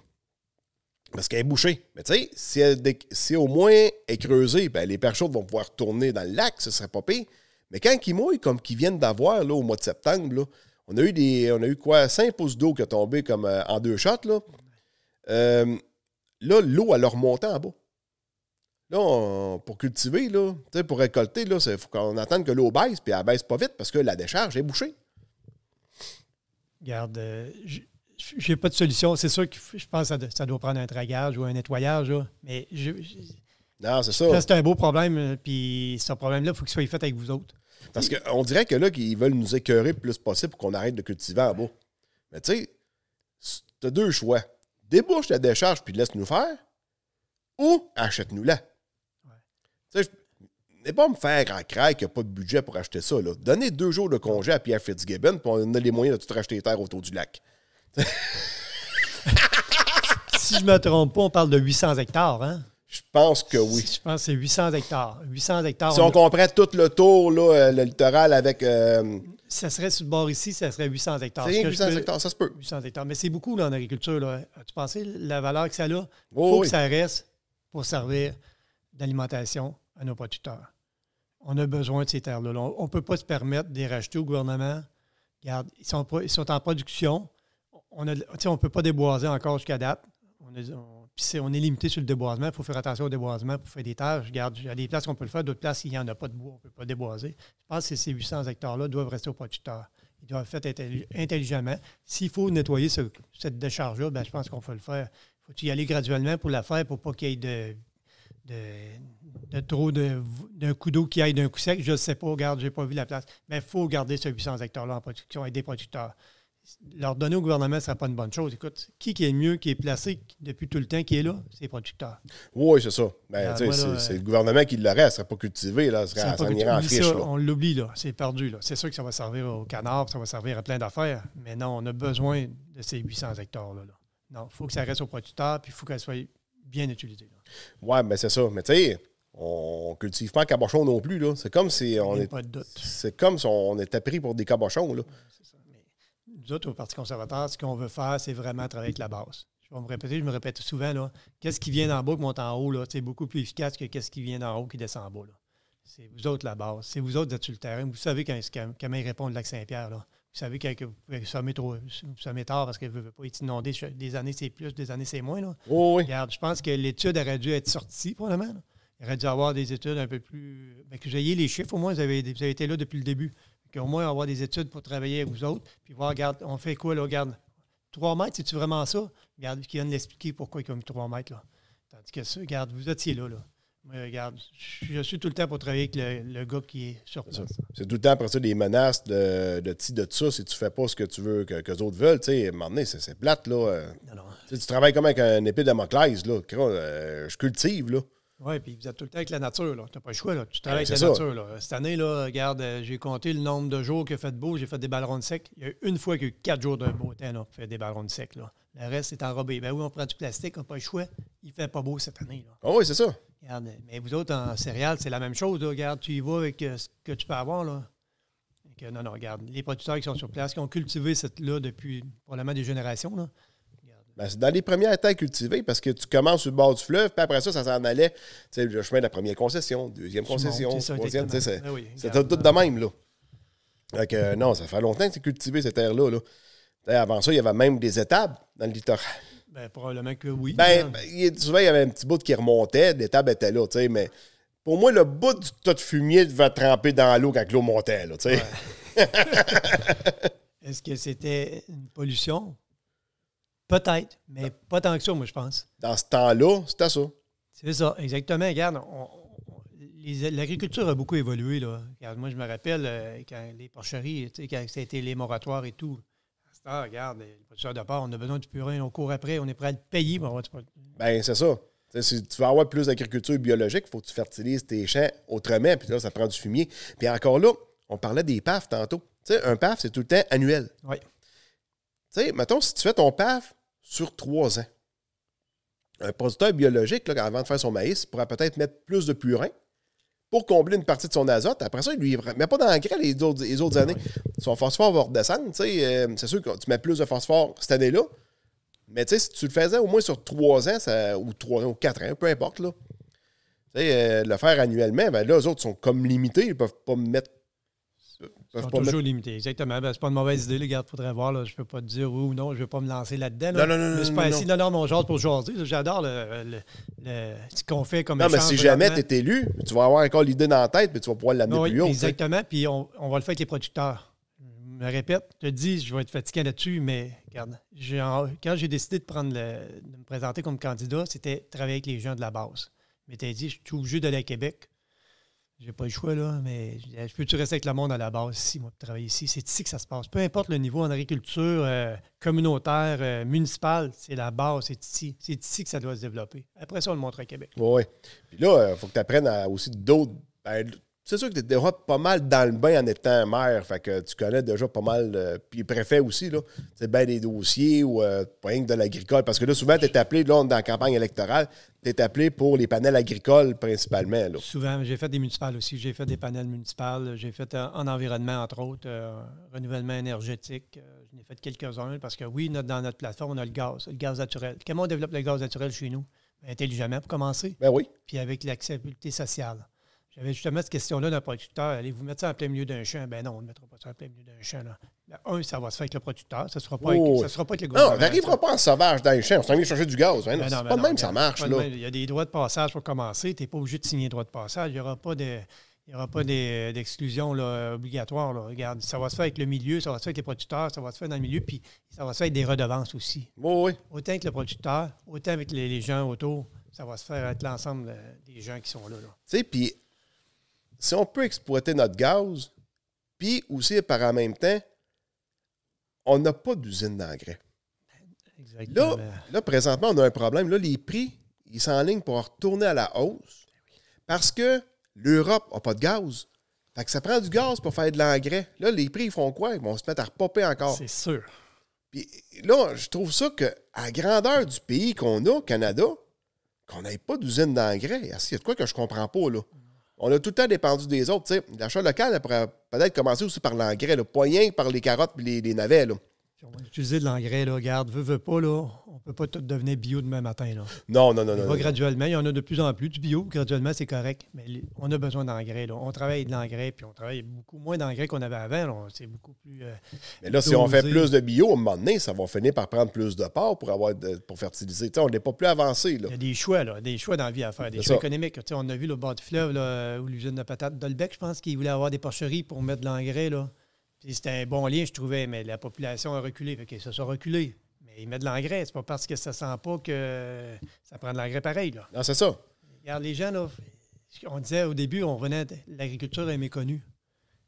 Parce qu'elle est bouchée. Mais tu sais, si, au moins elle est creusée, ben, les perches vont pouvoir tourner dans le lac, ce serait pas pire. Mais quand ils mouillent, comme qu'ils viennent d'avoir au mois de septembre, on a eu des. On a eu quoi? 5 pouces d'eau qui a tombé comme euh, en deux shots. Là. Euh, Là, l'eau, elle leur montant en bas. Là, pour cultiver, là, pour récolter, il faut qu'on attende que l'eau baisse, puis elle baisse pas vite parce que la décharge est bouchée. Garde, euh, j'ai pas de solution. C'est sûr que je pense que ça, doit prendre un dragage ou un nettoyage, mais je, non, c'est ça. C'est un beau problème, euh, puis ce problème-là, il faut qu'il soit fait avec vous autres. Parce qu'on dirait que là, qu'ils veulent nous écœurer le plus possible pour qu'on arrête de cultiver en bas. Mais tu sais, tu as deux choix débouche la décharge puis laisse-nous faire ou achète-nous-la. Ouais. Tu sais, pas me faire en craie qu'il n'y a pas de budget pour acheter ça. Là. Donnez deux jours de congé à Pierre Fitzgibbon, puis on a les moyens de tout racheter les terres autour du lac. si je ne me trompe pas, on parle de 800 hectares, hein? Je pense que oui. Je pense que c'est 800 hectares. 800 hectares. Si on, comprend tout le tour, euh, le littoral avec. Euh, ça serait sur le bord ici, ça serait 800 hectares. C'est 800 hectares, ça se peut. Mais c'est beaucoup en agriculture. Là. Tu pensais la valeur que ça a? Il faut que ça reste pour servir d'alimentation à nos producteurs. On a besoin de ces terres-là. On ne peut pas se permettre de les racheter au gouvernement. Regarde, ils sont, en production. On ne peut pas déboiser encore jusqu'à date. On a, puis on est limité sur le déboisement. Il faut faire attention au déboisement pour faire des tâches. il y a des places qu'on peut le faire, d'autres places, il n'y en a pas de bois, on ne peut pas déboiser. Je pense que ces 800 hectares-là doivent rester au producteurs. Ils doivent être faits intelligemment. S'il faut nettoyer cette décharge-là, ben, je pense qu'on peut le faire. Il faut y aller graduellement pour la faire, pour pas qu'il y ait de, de, trop d'un coup d'eau qui aille d'un coup sec. Je ne sais pas, regarde, je n'ai pas vu la place. Mais il faut garder ces 800 hectares-là en production et des producteurs leur donner au gouvernement, ne serait pas une bonne chose. Écoute, qui, qui est mieux, qui est placé depuis tout le temps, qui est là, c'est les producteurs. Oui, c'est ça. Ben, ah, c'est euh, le gouvernement qui l'aurait, elle ne serait pas cultivé, là, ça, On l'oublie, là, c'est perdu. C'est sûr que ça va servir au canard, ça va servir à plein d'affaires, mais non, on a besoin de ces 800 hectares-là. Non, il faut que ça reste aux producteurs, puis il faut qu'elle soit bien utilisée. Oui, mais ben, c'est ça. Mais tu sais, on cultive pas cabochon non plus. C'est comme si on est, C'est comme si on était pris pour des cabochons. Là. ça. Vous autres, au Parti conservateur, ce qu'on veut faire, c'est vraiment travailler avec la base. Je vais me répéter, je me répète souvent, là, qu'est-ce qui vient d'en bas qui monte en haut, là, c'est beaucoup plus efficace que qu'est-ce qui vient d'en haut qui descend en bas, là. C'est vous autres la base. C'est vous autres d'être sur le terrain. Vous savez quand, quand, quand ils répondent Lac-Saint-Pierre, là. Vous savez que vous pouvez sommer trop, tard parce qu'elle ne veut pas être inondée. Des années, c'est plus, des années, c'est moins. Là. oui. Regarde, je pense que l'étude aurait dû être sortie, probablement. Il aurait dû avoir des études un peu plus. Ben, que vous les chiffres, au moins, avez, vous avez été là depuis le début au moins avoir des études pour travailler avec vous autres, puis voir, regarde, on fait quoi là, regarde, 3 mètres, c'est-tu vraiment ça? Regarde, qui de l'expliquer pourquoi il a mis 3 mètres là. Tandis que ça, regarde, vous étiez là, là. Moi, regarde, je suis tout le temps pour travailler avec le, gars qui est sur place. C'est tout le temps après ça des menaces de, de de, ça si tu fais pas ce que tu veux, que, que les autres veulent. Tu sais, à un moment donné, c'est plate, là. Tu travailles comme avec un épée de Damoclès, là. Euh, je cultive, là. Oui, puis vous êtes tout le temps avec la nature. Tu n'as pas le choix. Là. Tu travailles avec la nature. Là. Cette année, là, regarde, euh, j'ai compté le nombre de jours que a fait beau. J'ai fait des ballons de sec. Il y a une fois qu'il y a eu quatre jours de beau temps, là, fait des ballons de sec. Là. Le reste c'est enrobé. Ben oui, on prend du plastique, on n'a pas le choix. Il fait pas beau cette année. Là. Ah oui, c'est ça. Regarde, mais vous autres, en céréales, c'est la même chose. Regarde, tu y vas avec euh, ce que tu peux avoir. Là. Euh, non, non, regarde, les producteurs qui sont sur place, qui ont cultivé cette là depuis probablement des générations, là, ben, c'est dans les premières terres cultivées parce que tu commences sur le bord du fleuve, puis après ça, ça s'en allait. Tu sais, le chemin de la première concession, deuxième concession, troisième. Tu sais, c'est ah tout de même, là. donc non, ça fait longtemps que c'est cultivé, ces terres-là. Là. Avant ça, il y avait même des étables dans le littoral. Ben, probablement que oui. Ben, ben souvent, il y avait un petit bout qui remontait, l'étable était là, tu sais, mais pour moi, le bout du tas de fumier devait tremper dans l'eau quand l'eau montait, là, tu sais. Est-ce que c'était une pollution? Peut-être, mais pas tant que ça, moi, je pense. Dans ce temps-là, c'était ça. C'est ça, exactement. Regarde, l'agriculture a beaucoup évolué. Là. Regarde, moi, je me rappelle euh, quand les porcheries, quand c'était les moratoires et tout. ça, regarde, les producteurs de porc, on a besoin du purin, on court après, on est prêt à le payer. Pour avoir du... Ben, c'est ça. si tu veux avoir plus d'agriculture biologique, il faut que tu fertilises tes champs autrement, puis là, ça prend du fumier. Puis encore là, on parlait des PAF tantôt. sais, un PAF, c'est tout le temps annuel. Oui. Tu sais, mettons, si tu fais ton PAF sur trois ans. Un producteur biologique, là, avant de faire son maïs, pourrait peut-être mettre plus de purin pour combler une partie de son azote. Après ça, il lui met pas d'engrais les autres, les autres années. Son phosphore va redescendre. Euh, c'est sûr que tu mets plus de phosphore cette année-là. Mais si tu le faisais au moins sur trois ans, ou trois ans, ou quatre ans, peu importe, là. Euh, le faire annuellement, ben là, eux autres sont comme limités, ils ne peuvent pas mettre sont toujours limité, exactement. Ce ben, c'est pas une mauvaise idée, les gars. Faudrait voir. Je Je peux pas te dire oui ou non. Je ne vais pas me lancer là-dedans. Non, non, non. Mais pas ainsi, Non, non, mon genre pour aujourd'hui. J'adore ce qu'on fait comme Non, mais si jamais tu es élu, tu vas avoir encore l'idée dans la tête, mais tu vas pouvoir l'amener plus haut. Exactement. Puis on, va le faire avec les producteurs. Je me répète, je te dis, je vais être fatigué là-dessus, mais regarde, quand j'ai décidé de, prendre me présenter comme candidat, c'était travailler avec les gens de la base. Mais tu as dit, je suis juste de la Québec j'ai pas le choix, là, mais je peux-tu rester avec le monde à la base ici, moi, pour travailler ici? C'est ici que ça se passe. Peu importe le niveau en agriculture, euh, communautaire, euh, municipale, c'est la base, c'est ici. C'est ici que ça doit se développer. Après ça, on le montre à Québec. Oui, Puis là, il euh, faut que tu apprennes aussi d'autres. Ben, c'est sûr que tu es déjà pas mal dans le bain en étant maire. Fait que tu connais déjà pas mal. Euh, puis préfet aussi, là. C'est bien des dossiers ou euh, pas rien que de l'agricole. Parce que là, souvent, tu es appelé, là, dans la campagne électorale, tu es appelé pour les panels agricoles principalement. Souvent, j'ai fait des municipales aussi. J'ai fait des panels municipales. J'ai fait euh, en environnement, entre autres, renouvellement énergétique. J'en ai fait quelques-uns parce que oui, notre, dans notre plateforme, on a le gaz, le gaz naturel. Comment on développe le gaz naturel chez nous? Intelligemment, pour commencer. Ben oui. Puis avec l'accessibilité sociale avait justement cette question-là d'un producteur. Allez-vous mettre ça en plein milieu d'un champ? Ben non, on ne mettra pas ça en plein milieu d'un champ. Là. un, ça va se faire avec le producteur. Ça ne sera, pas avec, oh, sera pas avec le gouvernement. Non, on n'arrivera pas en sauvage dans les champs. On s'en vient chercher du gaz. Hein? Ben pas de ben même, ça ben marche. Là. Il y a des droits de passage pour commencer. Tu n'es pas obligé de signer droit de passage. Il n'y aura pas de. Il aura pas d'exclusion obligatoire. Là. Regarde, ça va se faire avec le milieu, ça va se faire avec les producteurs, ça va se faire dans le milieu, puis ça va se faire avec des redevances aussi. Oui, oui. Autant avec le producteur, autant avec les, les gens autour, ça va se faire avec l'ensemble euh, des gens qui sont là. là. Tu sais, puis si on peut exploiter notre gaz, puis aussi par en même temps, on n'a pas d'usine d'engrais. Là, présentement, on a un problème. Là, les prix, ils ligne pour retourner à la hausse parce que l'Europe n'a pas de gaz. Fait que ça prend du gaz pour faire de l'engrais. Là, les prix, ils font quoi? Ils vont se mettre à repopper encore. C'est sûr. Puis là, je trouve ça que à grandeur du pays qu'on a, Canada, qu'on n'ait pas d'usine d'engrais, il y a de quoi que je comprends pas, là on a tout le temps dépendu des autres. L'achat local pourrait peut-être commencer aussi par l'engrais, le rien par les carottes et les, les navets on va utiliser de l'engrais, là, garde, veux, veux pas, là, on peut pas tout devenir bio demain matin, là. Non, non, non, non. Pas graduellement, il y en a de plus en plus du bio, graduellement, c'est correct, mais on a besoin d'engrais, là. On travaille de l'engrais, puis on travaille beaucoup moins d'engrais qu'on avait avant, c'est beaucoup plus... Euh, mais là, si on fait plus de bio, à un moment donné, ça va finir par prendre plus de part pour, avoir pour fertiliser. on n'est pas plus avancé, Il y a des choix, là, des choix dans à faire, des choix économiques. économiques. sais, on a vu le bord du fleuve, là, où l'usine de patates d'Olbec, je pense, qui voulait avoir des porcheries pour mettre de l'engrais, là c'était un bon lien, je trouvais, mais la population a reculé. Fait ça s'est reculé. Mais ils mettent de l'engrais. C'est pas parce que ça sent pas que ça prend de l'engrais pareil. Non, c'est ça. Regarde, les gens, on disait au début, on venait l'agriculture est méconnue.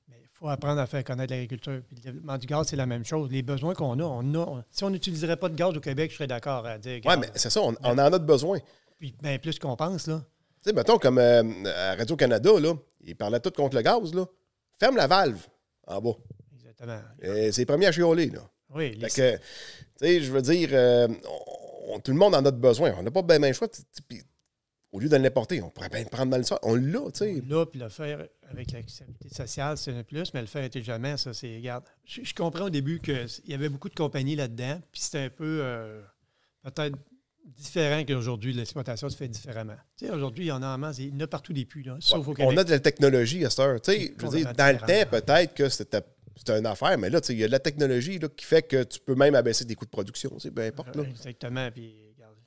Mais il faut apprendre à faire connaître l'agriculture. le développement du gaz, c'est la même chose. Les besoins qu'on a, on a. si on n'utiliserait pas de gaz au Québec, je serais d'accord à dire. Oui, mais c'est ça, on, en a de besoin. Puis bien plus qu'on pense, là. Tu sais, mettons, comme euh, à Radio-Canada, là, ils parlaient tout contre le gaz, là. Ferme la valve en bas c'est les premiers à chialer, là. Oui, les... que, tu sais, je veux dire, euh, tout le monde en a besoin. On n'a pas bien même ben choix. au lieu de l'importer, on pourrait bien le prendre dans le sol. On l'a, tu sais. Là, puis le faire avec l'acceptabilité sociale, c'est un plus, mais le faire intelligemment, ça, c'est. Regarde, je, comprends au début qu'il y avait beaucoup de compagnies là-dedans, puis c'était un peu euh, peut-être différent qu'aujourd'hui. L'exploitation se fait différemment. Tu sais, aujourd'hui, il y en a en il y en a partout des puits, là, sauf au On a de la technologie à cette heure. Tu sais, je veux dire, dans le temps, peut-être que c'était c'est une affaire, mais là, il y a de la technologie là, qui fait que tu peux même abaisser tes coûts de production, peu importe. Là. Exactement. Puis,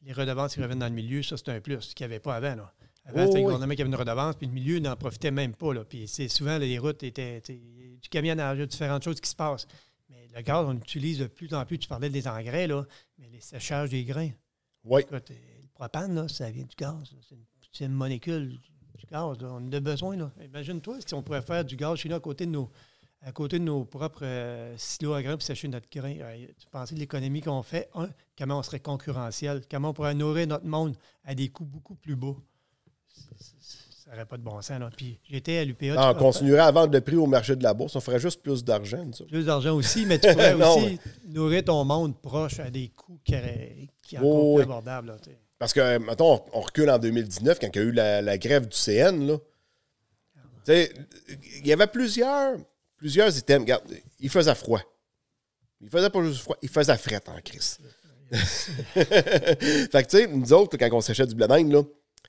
les redevances qui reviennent dans le milieu, ça, c'est un plus, ce qu'il n'y avait pas avant. Là. Avant, oh, c'était le gouvernement qui avait une redevance, puis le milieu n'en profitait même pas. Là. Puis c'est souvent, les routes étaient du camionnage, différentes choses qui se passent. Mais le gaz, on utilise de plus en plus. Tu parlais des engrais, là, mais les séchages des grains. Oui. Euh, le propane, là, ça vient du gaz. C'est une, petite molécule du gaz. On en a besoin. Imagine-toi si on pouvait faire du gaz chez nous à côté de nos, à côté de nos propres euh, silos à grains sécher notre grain, euh, tu penses de l'économie qu'on fait, comment on serait concurrentiel, comment on pourrait nourrir notre monde à des coûts beaucoup plus bas. Ça n'aurait pas de bon sens. Puis j'étais à l'UPA. Ah, on continuerait à vendre le prix au marché de la bourse. On ferait juste plus d'argent. Plus d'argent aussi, mais tu pourrais aussi nourrir ton monde proche à des coûts qui, sont abordables. Parce que, mettons, on, recule en 2019 quand il y a eu la, grève du CN. Il y avait plusieurs plusieurs items. Regarde, il faisait froid. Il faisait pas juste froid, il faisait fret en Christ. fait que tu sais, nous autres, quand on séchait du blé d'Inde,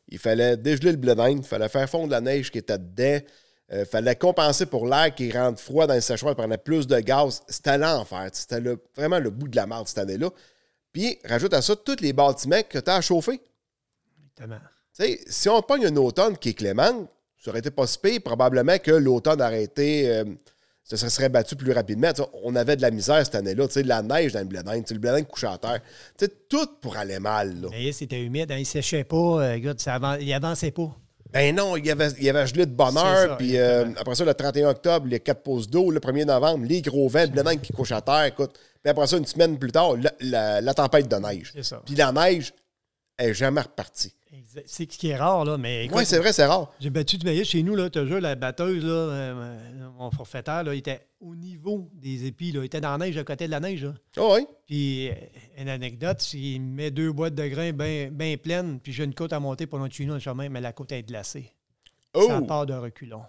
il fallait dégeler le blé il fallait faire fondre la neige qui était dedans, il euh, fallait compenser pour l'air qui rentre froid dans le séchoir, il prenait plus de gaz. C'était l'enfer. C'était vraiment le bout de la marde cette année-là. Puis rajoute à ça tous les bâtiments que tu as à chauffer. Si on pogne un automne qui est clément, ça aurait été pas probablement que l'automne aurait été. Euh, se serait battu plus rapidement. on avait de la misère cette année-là, de la neige dans le bledin. le bledin couché à terre. tout pour aller mal. Mais c'était humide, hein, il ne séchait pas, euh, il avançait pas. Ben non, il y avait, gelé de bonheur. Puis euh, après ça, le 31 octobre, a 4 pouces d'eau. Le 1er novembre, les gros vents, le qui couche à terre. Écoute. Puis après ça, une semaine plus tard, la, la tempête de neige. Puis la neige est jamais repartie. C'est ce qui est rare, là, mais. Oui, c'est vrai, c'est rare. J'ai battu du maillot chez nous, là, as vu, la batteuse, euh, euh, mon forfaitaire, là, était au niveau des épis, Il était dans la neige, à côté de la neige, Oh, oui. Puis, euh, une anecdote, il met deux boîtes de grains bien ben pleines, puis j'ai une côte à monter pour notre le chemin, mais la côte est glacée. Oh! Ça part de reculons.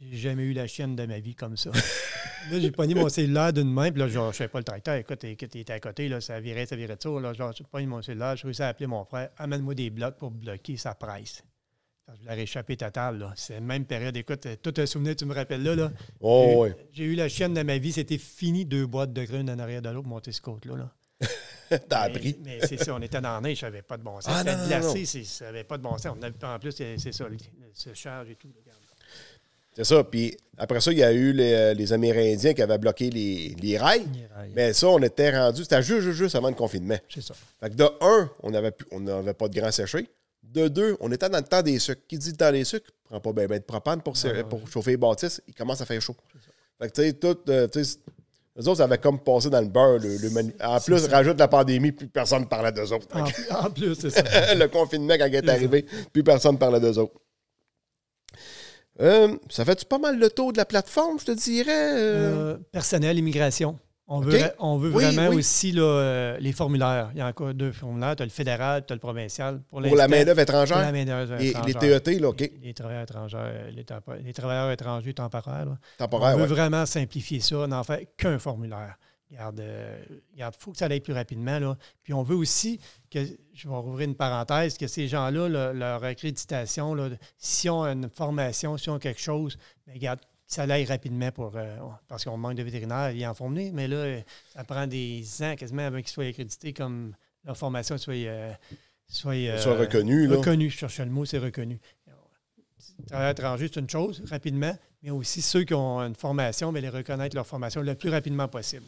J'ai jamais eu la chienne de ma vie comme ça. Là, j'ai pogné mon cellulaire d'une main, puis là, genre, je savais pas le tracteur. Écoute, il était à côté, là, ça virait, ça virait de Là, genre, j'ai pogné mon cellulaire, je réussi à appeler mon frère, amène-moi des blocs pour bloquer sa presse. Je voulais ta table, Là. C'est la même période. Écoute, euh, tout un souvenir, tu me rappelles là. là. Oh, j'ai, oui. j'ai eu la chienne de ma vie. C'était fini deux boîtes de grune en arrière de l'autre pour monter ce côte-là. Là. T'as mais, appris. mais c'est ça, on était dans la neige, ça pas de bon sens. Ah, C'était glacé, ça n'avait pas de bon sens. en plus, c'est ça, le, charge et tout. C'est ça. Puis après ça, il y a eu les, euh, Amérindiens qui avaient bloqué les, rails, Mais ça, on était rendu, c'était juste, juste, avant le confinement. C'est ça. Fait que de un, on n'avait pas de grand séché. De deux, on était dans le temps des sucres. Qui dit dans les des sucres, prend pas bien de propane pour, chauffer les bâtisses, il commence à faire chaud. Fait que tu sais, tout. Euh, sais, autres, ça avait comme passé dans le beurre. En plus, rajoute la pandémie, plus personne ne parlait d'eux autres. En, plus, c'est ça. le confinement, quand il est arrivé, plus personne ne parlait d'eux autres. Euh, ça fait-tu pas mal le taux de la plateforme, je te dirais? Euh? Euh, personnel, immigration. On veut, on veut vraiment aussi là, les formulaires. Il y a encore deux formulaires. Tu as le fédéral, tu as le provincial. Pour, la main-d'œuvre étrangère? Pour la main-d'œuvre étrangère. Et les TET, e là, OK. Les, travailleurs étrangers, les, travailleurs étrangers temporaires. on veut vraiment simplifier ça, n'en faire qu'un formulaire. Il euh, faut que ça aille plus rapidement. Là. Puis on veut aussi que, je vais rouvrir une parenthèse, que ces gens-là, leur accréditation, s'ils ont une formation, s'ils ont quelque chose, mais ben, regarde, ça aille rapidement pour, euh, parce qu'on manque de vétérinaires, ils en font venir, mais là, euh, ça prend des ans quasiment avant qu'ils soient accrédités comme leur formation soit, soit, soit reconnue. Reconnue, je cherchais le mot, c'est reconnu. être étranger, juste une chose, rapidement, mais aussi ceux qui ont une formation, mais les reconnaître leur formation le plus rapidement possible.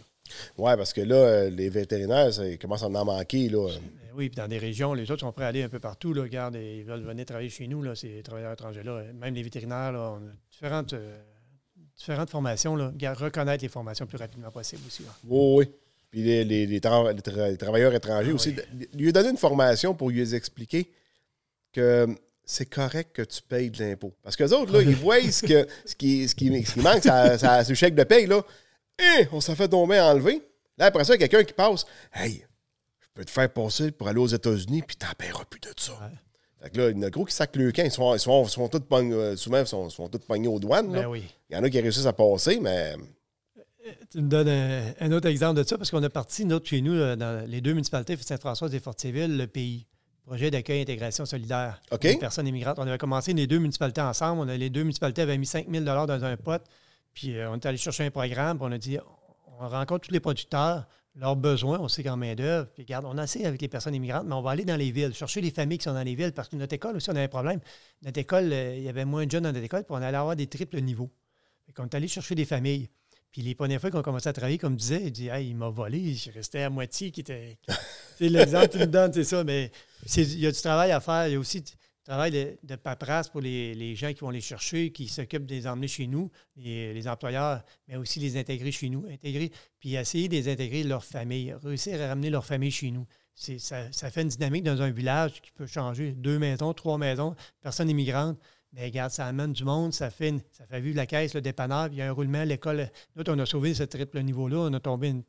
Oui, parce que là, euh, les vétérinaires, ça, ils commencent à en manquer. Là. Ben oui, puis dans des régions, les autres sont prêts à aller un peu partout. Là, regarde, ils veulent venir travailler chez nous, là, ces travailleurs étrangers-là. Même les vétérinaires, là, on a différentes, euh, différentes formations. Là. reconnaître les formations le plus rapidement possible aussi. Oui, oui. Puis les, travailleurs étrangers ah aussi. Oui. Lui donner une formation pour lui expliquer que c'est correct que tu payes de l'impôt. Parce que les autres, là, ils voient ce, que, ce, qui, ce, qui, manque, ce chèque de paye, là. Et eh, on s'en fait tomber enlever. Là, après ça, il y a quelqu'un qui passe, hey, je peux te faire passer pour aller aux États-Unis, puis t'en paieras plus de ça. Donc là, il y en a gros qui sacle le camp. Ils sont, sont, tous pognés, sont aux douanes. Ben il y en a qui réussissent à passer, mais. Euh, euh, tu me donnes un, autre exemple de ça, parce qu'on a parti, chez nous, euh, dans les deux municipalités, Saint-François et Civil, le pays projet d'accueil et intégration solidaire des personnes immigrantes. On avait commencé les deux municipalités ensemble. On a, les deux municipalités avaient mis 5 000 dans un pote, Puis euh, on est allé chercher un programme. Puis on a dit on rencontre tous les producteurs, leurs besoins, on sait qu'en main-d'œuvre. Puis regarde, on a assez avec les personnes immigrantes, mais on va aller dans les villes, chercher les familles qui sont dans les villes. Parce que notre école aussi, on avait un problème. Notre école, euh, il y avait moins de jeunes dans notre école. Puis on allait avoir des triples niveaux. on est allé chercher des familles. Puis les premières fois qu'on commençait à travailler, comme disait, disais, il dit il m'a volé, je restais à moitié qui était c'est l'exemple que tu c'est ça, mais il y a du travail à faire. Il y a aussi du travail de, paperasse pour les, gens qui vont les chercher, qui s'occupent de les emmener chez nous, les, employeurs, mais aussi les intégrer chez nous, intégrer, puis essayer de les intégrer leur famille, réussir à ramener leur famille chez nous. Ça, ça, fait une dynamique dans un village qui peut changer deux maisons, trois maisons, personne immigrante. Mais regarde, ça amène du monde, ça fait, ça fait vivre la caisse, le dépanneur, il y a un roulement, l'école. Nous, on a sauvé ce triple niveau-là, on a tombé une,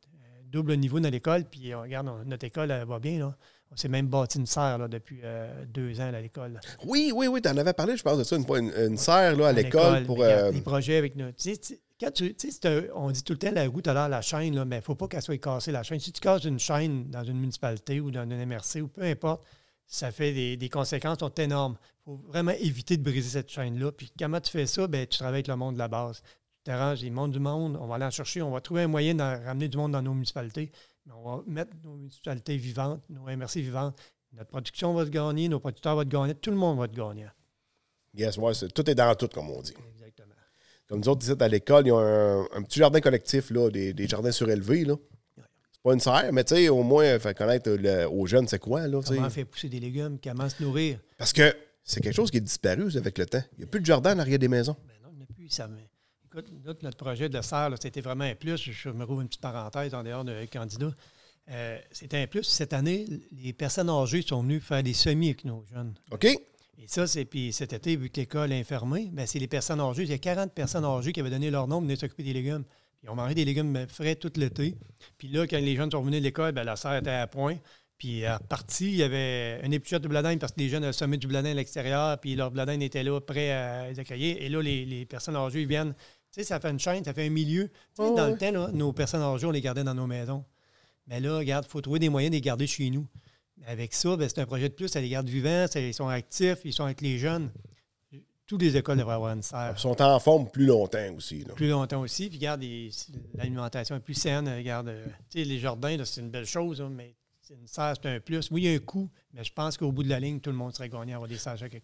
double niveau dans l'école. Puis euh, on regarde, notre école va bien. On s'est même bâti une serre là, depuis euh, deux ans à l'école. Oui, oui, oui. Tu en avais parlé, je pense, de ça, une, serre à l'école pour. Euh, des projets avec nous. on dit tout le temps la route à l'heure, la chaîne, mais il ne faut pas qu'elle soit cassée, la chaîne. Si tu casses une chaîne dans une municipalité ou dans un MRC ou peu importe, ça fait des, conséquences sont énormes. Il faut vraiment éviter de briser cette chaîne-là. Puis comment tu fais ça? Bien, tu travailles avec le monde de la base terrain, il du monde, on va aller en chercher, on va trouver un moyen de ramener du monde dans nos municipalités, on va mettre nos municipalités vivantes, nos MRC vivantes. Notre production va se gagner, nos producteurs vont se gagner, tout le monde va se gagner. Yes, ouais, tout est dans tout, comme on dit. Exactement. Comme nous autres, disons à l'école, il y a un, petit jardin collectif, là, des, jardins surélevés. Là pas une serre, mais au moins, faire connaître aux jeunes, c'est quoi, là. Comment faire pousser des légumes, comment se nourrir. Parce que c'est quelque chose qui est disparu avec le temps. Il n'y a plus de jardin à l'arrière des maisons. Ben non, il n'y a plus. Ça, mais notre, projet de serre, c'était vraiment un plus. Je me rouvre une petite parenthèse en dehors de candidat. Euh, c'était un plus. Cette année, les personnes âgées sont venues faire des semis avec nos jeunes. OK. Et ça, c'est puis cet été, vu que l'école est fermée, ben, c'est les personnes âgées. Il y a 40 personnes âgées qui avaient donné leur nom pour venir s'occuper des légumes. Ils ont mangé des légumes frais tout l'été. Puis là, quand les jeunes sont revenus de l'école, ben, la serre était à point. Puis à euh, partir, il y avait une épisode de bladin parce que les jeunes avaient semé du bladin à l'extérieur, puis leur bladin était là, prêt à les accueillir. Et là, les, les personnes âgées viennent, tu sais, ça fait une chaîne, ça fait un milieu. Oh, dans le temps, nos personnes hors-jour, on les gardait dans nos maisons. Mais là, regarde, il faut trouver des moyens de les garder chez nous. Avec ça, ben, c'est un projet de plus. Ça les garde vivants, ils sont actifs, ils sont avec les jeunes. Toutes les écoles devraient avoir une serre. Ils sont en forme plus longtemps aussi. Plus longtemps aussi. Puis, garde l'alimentation est plus saine. Regarde, euh, les jardins, c'est une belle chose, hein, mais c'est une c'est un plus. Oui, il y a un coût, mais je pense qu'au bout de la ligne, tout le monde serait gagné à avoir des sages à chaque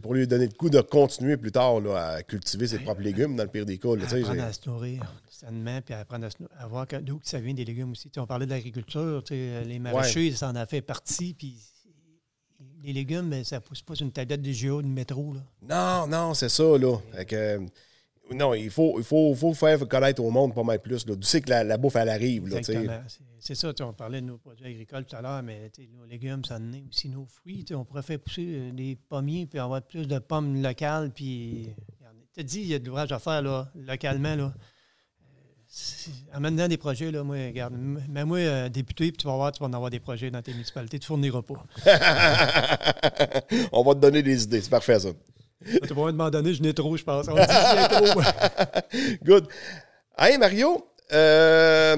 Pour, lui donner le coup de continuer plus tard à cultiver ses propres légumes, dans le pire des cas. apprendre à se nourrir sainement, puis apprendre à, voir d'où ça vient des légumes aussi. on parlait de l'agriculture, les maraîchers, ça en a fait partie, les légumes, ça ça pousse pas sur une tablette de géo, de métro. Non, non, c'est ça. Là non, il faut, faut, faire connaître au monde pas mal plus. Tu sais que la, bouffe, elle arrive. Là, c'est ça, on parlait de nos produits agricoles tout à l'heure, mais nos légumes, ça en aussi nos fruits. On pourrait faire pousser euh, des pommiers puis avoir plus de pommes locales. Puis, euh, tu dit, il y a de l'ouvrage à faire là, localement. Là. Euh, en maintenant des projets, là, moi, regarde, même moi, député, puis tu vas voir, tu vas en avoir des projets dans tes municipalités, tu fourniras pas. on va te donner des idées, c'est parfait ça. Tu vas m'en donner, je n'ai trop, je pense. On dit je trop. Good. Hey Mario, euh,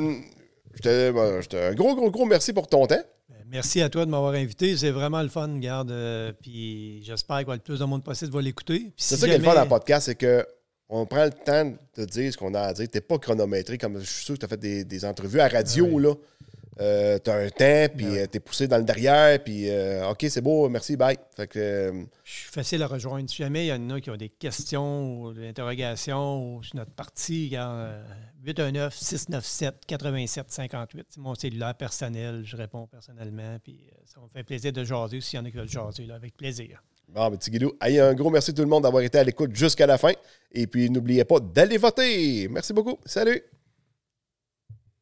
je, te, ben, un gros, gros, gros merci pour ton temps. Merci à toi de m'avoir invité. C'est vraiment le fun, garde. Euh, puis j'espère que le plus de monde possible va l'écouter. C'est ça qui est le fun dans le podcast, c'est qu'on prend le temps de dire ce qu'on a à dire. T'es pas chronométré comme je suis sûr que tu as fait des, des entrevues à radio. Ah là. Euh, t'as un temps, puis tu ben euh, t'es poussé dans le derrière, puis euh, OK, c'est beau, merci, bye. je suis facile à rejoindre. Si jamais il y en a qui ont des questions ou des interrogations ou sur notre partie, 819-697-8758, c'est mon cellulaire personnel, je réponds personnellement, puis ça me fait plaisir de jaser s'il y en a qui veulent jaser, avec plaisir. Bon, ben, petit Guilou, un gros merci à tout le monde d'avoir été à l'écoute jusqu'à la fin, et puis n'oubliez pas d'aller voter. Merci beaucoup, salut!